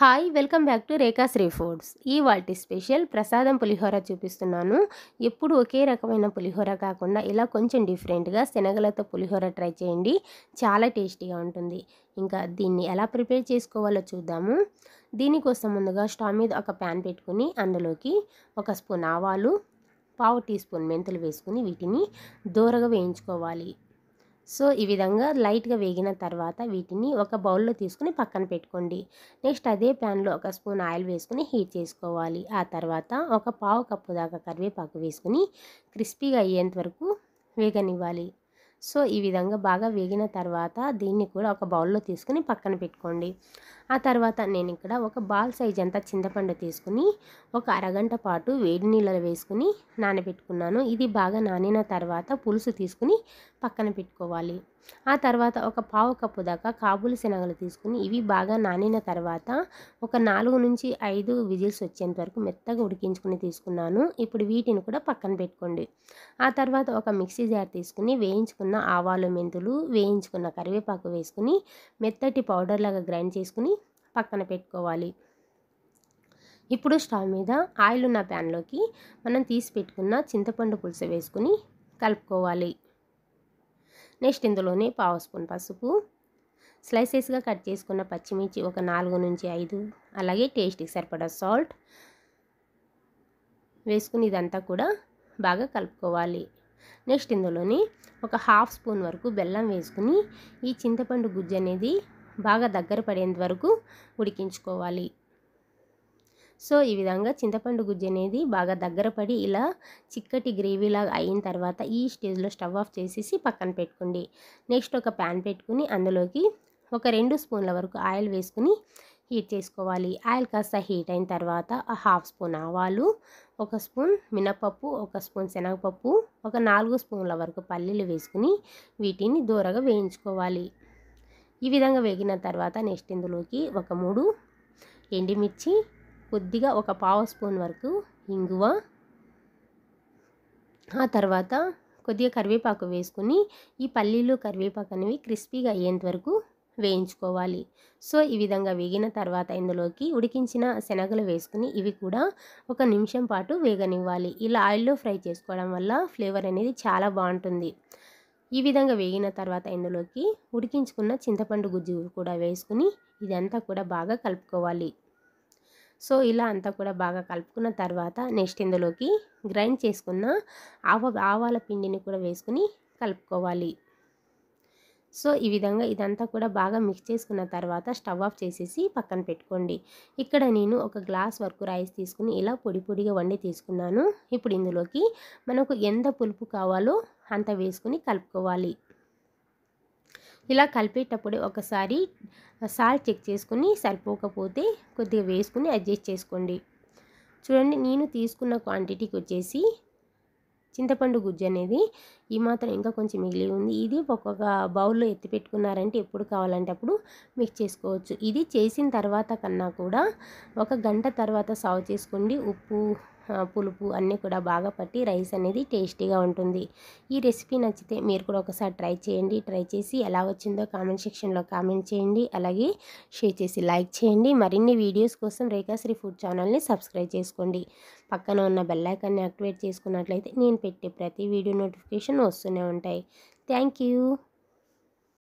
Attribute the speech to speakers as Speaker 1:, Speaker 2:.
Speaker 1: hi welcome back to Rekhashree foods ఈ వాటి special ప్రసాదం పులిహోర చూపిస్తున్నాను ఎప్పుడు ఒకే రకమైన పులిహోర కాకుండా ఇలా కొంచెం డిఫరెంట్గా శనగలతో పులిహోర ట్రై చేయండి చాలా టేస్టీగా ఉంటుంది ఇంకా దీన్ని ఎలా ప్రిపేర్ చేసుకోవాలో చూద్దాము దీనికోసం ముందుగా స్టవ్ మీద ఒక ప్యాన్ పెట్టుకుని అందులోకి ఒక స్పూన్ ఆవాలు పావు టీ స్పూన్ మెంతులు వేసుకుని వీటిని దూరగా వేయించుకోవాలి సో ఈ విధంగా లైట్గా వేగిన తర్వాత వీటిని ఒక బౌల్లో తీసుకుని పక్కన పెట్టుకోండి నెక్స్ట్ అదే ప్యాన్లో ఒక స్పూన్ ఆయిల్ వేసుకుని హీట్ చేసుకోవాలి ఆ తర్వాత ఒక పావు కప్పు దాకా కరివేపాకు వేసుకుని క్రిస్పీగా అయ్యేంత వరకు వేగనివ్వాలి సో ఈ విధంగా బాగా వేగిన తర్వాత దీన్ని కూడా ఒక బౌల్లో తీసుకుని పక్కన పెట్టుకోండి ఆ తర్వాత నేను ఇక్కడ ఒక బాల్ సైజ్ అంతా చింతపండు తీసుకుని ఒక అరగంట పాటు వేడి నీళ్ళలో వేసుకుని నానబెట్టుకున్నాను ఇది బాగా నానిన తర్వాత పులుసు తీసుకుని పక్కన పెట్టుకోవాలి ఆ తర్వాత ఒక పావు కప్పు దాకా కాబూలు శనగలు తీసుకుని ఇవి బాగా నానిన తర్వాత ఒక నాలుగు నుంచి ఐదు విజిల్స్ వచ్చేంత వరకు మెత్తగా ఉడికించుకుని తీసుకున్నాను ఇప్పుడు వీటిని కూడా పక్కన పెట్టుకోండి ఆ తర్వాత ఒక మిక్సీ జార్ తీసుకుని వేయించుకున్న ఆవాలు మెంతులు వేయించుకున్న కరివేపాకు వేసుకుని మెత్తటి పౌడర్ లాగా గ్రైండ్ చేసుకుని పక్కన పెట్టుకోవాలి ఇప్పుడు స్టవ్ మీద ఆయిల్ ఉన్న ప్యాన్లోకి మనం తీసి పెట్టుకున్న చింతపండు పులుసు వేసుకుని కలుపుకోవాలి నెక్స్ట్ ఇందులోనే పావు స్పూన్ పసుపు స్లైసెస్గా కట్ చేసుకున్న పచ్చిమిర్చి ఒక నాలుగు నుంచి ఐదు అలాగే టేస్ట్కి సరిపడా సాల్ట్ వేసుకుని ఇదంతా కూడా బాగా కలుపుకోవాలి నెక్స్ట్ ఇందులోని ఒక హాఫ్ స్పూన్ వరకు బెల్లం వేసుకుని ఈ చింతపండు గుజ్జు అనేది బాగా దగ్గర పడేంత వరకు ఉడికించుకోవాలి సో ఈ విధంగా చింతపండు గుజ్జు అనేది బాగా దగ్గర పడి ఇలా చిక్కటి గ్రేవీలాగా అయిన తర్వాత ఈ స్టేజ్లో స్టవ్ ఆఫ్ చేసేసి పక్కన పెట్టుకోండి నెక్స్ట్ ఒక ప్యాన్ పెట్టుకుని అందులోకి ఒక రెండు స్పూన్ల వరకు ఆయిల్ వేసుకుని హీట్ చేసుకోవాలి ఆయిల్ కాస్త హీట్ అయిన తర్వాత హాఫ్ స్పూన్ ఆవాలు ఒక స్పూన్ మినపప్పు ఒక స్పూన్ శనగపప్పు ఒక నాలుగు స్పూన్ల వరకు పల్లీలు వేసుకుని వీటిని దూరగా వేయించుకోవాలి ఈ విధంగా వేగిన తర్వాత నెక్స్ట్ ఇందులోకి ఒక మూడు ఎండిమిర్చి కొద్దిగా ఒక పావు స్పూన్ వరకు ఇంగువ ఆ తర్వాత కొద్దిగా కరివేపాకు వేసుకుని ఈ పల్లీలు కరివేపాకు అనేవి క్రిస్పీగా అయ్యేంత వరకు వేయించుకోవాలి సో ఈ విధంగా వేగిన తర్వాత ఇందులోకి ఉడికించిన శనగలు వేసుకుని ఇవి కూడా ఒక నిమిషం పాటు వేగనివ్వాలి ఇలా ఆయిల్లో ఫ్రై చేసుకోవడం వల్ల ఫ్లేవర్ అనేది చాలా బాగుంటుంది ఈ విధంగా వేగిన తర్వాత ఇందులోకి ఉడికించుకున్న చింతపండు గుజ్జు కూడా వేసుకుని ఇదంతా కూడా బాగా కలుపుకోవాలి సో ఇలా అంతా కూడా బాగా కలుపుకున్న తర్వాత నెక్స్ట్ ఇందులోకి గ్రైండ్ చేసుకున్న ఆవ ఆవాల పిండిని కూడా వేసుకుని కలుపుకోవాలి సో ఈ విధంగా ఇదంతా కూడా బాగా మిక్స్ చేసుకున్న తర్వాత స్టవ్ ఆఫ్ చేసేసి పక్కన పెట్టుకోండి ఇక్కడ నేను ఒక గ్లాస్ వరకు రైస్ తీసుకుని ఇలా పొడి పొడిగా వండి తీసుకున్నాను ఇప్పుడు ఇందులోకి మనకు ఎంత పులుపు కావాలో అంత వేసుకుని కలుపుకోవాలి ఇలా కలిపేటప్పుడు ఒకసారి సాల్ట్ చెక్ చేసుకుని సరిపోకపోతే కొద్దిగా వేసుకుని అడ్జస్ట్ చేసుకోండి చూడండి నేను తీసుకున్న క్వాంటిటీకి వచ్చేసి చింతపండు గుజ్జు అనేది ఈ మాత్రం ఇంకా కొంచెం మిగిలి ఉంది ఇది ఒక్కొక్క బౌల్లో ఎత్తి పెట్టుకున్నారంటే ఎప్పుడు కావాలంటే అప్పుడు మిక్స్ చేసుకోవచ్చు ఇది చేసిన తర్వాత కన్నా కూడా ఒక గంట తర్వాత సాగు చేసుకోండి ఉప్పు పులుపు అన్నీ కూడా బాగా పట్టి రైస్ అనేది టేస్టీగా ఉంటుంది ఈ రెసిపీ నచ్చితే మీరు కూడా ఒకసారి ట్రై చేయండి ట్రై చేసి ఎలా వచ్చిందో కామెంట్ సెక్షన్లో కామెంట్ చేయండి అలాగే షేర్ చేసి లైక్ చేయండి మరిన్ని వీడియోస్ కోసం రేఖాశ్రీ ఫుడ్ ఛానల్ని సబ్స్క్రైబ్ చేసుకోండి పక్కన ఉన్న బెల్లైకాన్ని యాక్టివేట్ చేసుకున్నట్లయితే నేను పెట్టే ప్రతి వీడియో నోటిఫికేషన్ వస్తూనే ఉంటాయి థ్యాంక్